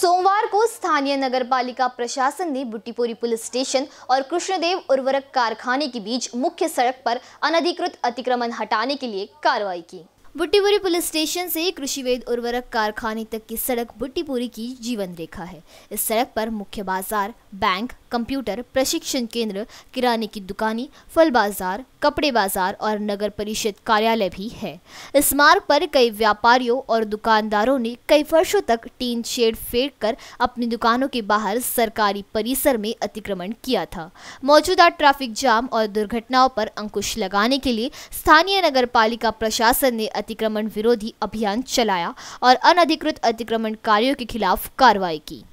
सोमवार को स्थानीय नगरपालिका प्रशासन ने बुट्टीपुरी पुलिस स्टेशन और कृष्णदेव उर्वरक कारखाने के बीच मुख्य सड़क पर अनधिकृत अतिक्रमण हटाने के लिए कार्रवाई की बुट्टीपुरी पुलिस स्टेशन से कृषिवेद उर्वरक कारखाने तक की सड़क बुट्टीपुरी की जीवन रेखा है इस सड़क पर मुख्य बाजार बैंक कंप्यूटर प्रशिक्षण केंद्र किराने की दुकानें फल बाजार कपड़े बाजार और नगर परिषद कार्यालय भी है इस मार्ग पर कई व्यापारियों और दुकानदारों ने कई वर्षों तक टीन शेड फेर कर अपनी दुकानों के बाहर सरकारी परिसर में अतिक्रमण किया था मौजूदा ट्रैफिक जाम और दुर्घटनाओं पर अंकुश लगाने के लिए स्थानीय नगर पालिका प्रशासन ने अतिक्रमण विरोधी अभियान चलाया और अनधिकृत अतिक्रमणकारियों के खिलाफ कार्रवाई की